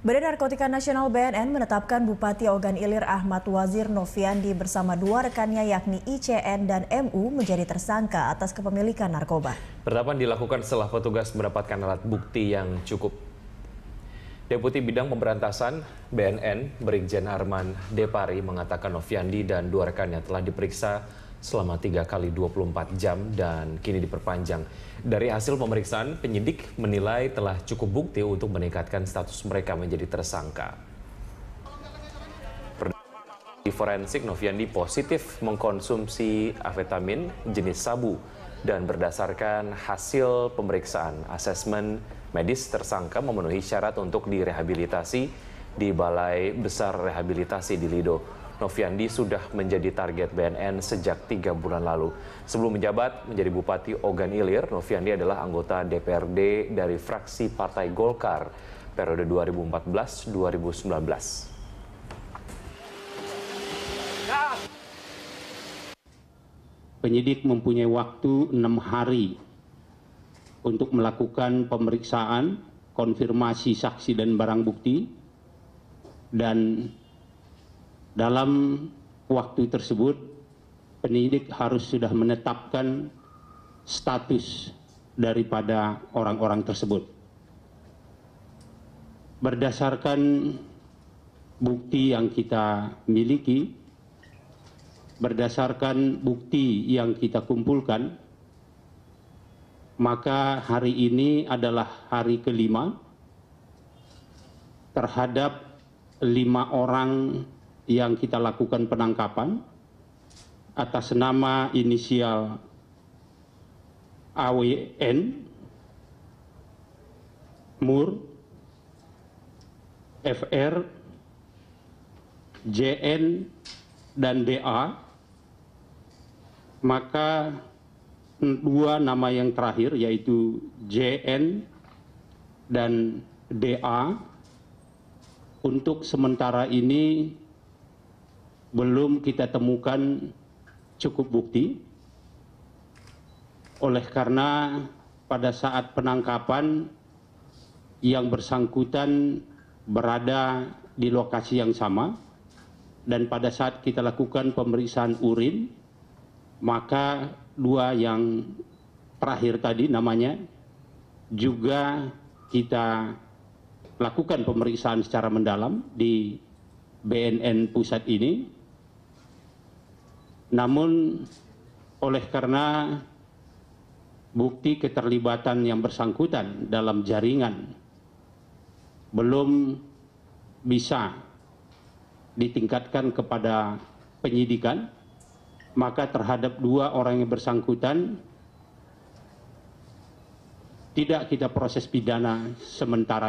Badan Narkotika Nasional BNN menetapkan Bupati Ogan Ilir Ahmad Wazir Noviandi bersama dua rekannya yakni ICN dan MU menjadi tersangka atas kepemilikan narkoba. Penetapan dilakukan setelah petugas mendapatkan alat bukti yang cukup. Deputi Bidang Pemberantasan BNN Brigjen Arman Depari mengatakan Noviandi dan dua rekannya telah diperiksa selama 3 kali 24 jam dan kini diperpanjang. Dari hasil pemeriksaan, penyidik menilai telah cukup bukti untuk meningkatkan status mereka menjadi tersangka. Di forensik, Noviandi positif mengkonsumsi afetamin jenis sabu dan berdasarkan hasil pemeriksaan asesmen medis tersangka memenuhi syarat untuk direhabilitasi di Balai Besar Rehabilitasi di Lido. Noviandi sudah menjadi target BNN sejak tiga bulan lalu. Sebelum menjabat menjadi Bupati Ogan Ilir, Noviandi adalah anggota DPRD dari fraksi Partai Golkar periode 2014-2019. Penyidik mempunyai waktu enam hari untuk melakukan pemeriksaan, konfirmasi saksi dan barang bukti, dan dalam waktu tersebut penyidik harus sudah menetapkan status daripada orang-orang tersebut. Berdasarkan bukti yang kita miliki, berdasarkan bukti yang kita kumpulkan, maka hari ini adalah hari kelima terhadap lima orang yang kita lakukan penangkapan atas nama inisial AWN Mur FR JN dan DA maka dua nama yang terakhir yaitu JN dan DA untuk sementara ini belum kita temukan cukup bukti oleh karena pada saat penangkapan yang bersangkutan berada di lokasi yang sama dan pada saat kita lakukan pemeriksaan urin maka dua yang terakhir tadi namanya juga kita lakukan pemeriksaan secara mendalam di BNN pusat ini namun oleh karena bukti keterlibatan yang bersangkutan dalam jaringan belum bisa ditingkatkan kepada penyidikan, maka terhadap dua orang yang bersangkutan tidak kita proses pidana sementara.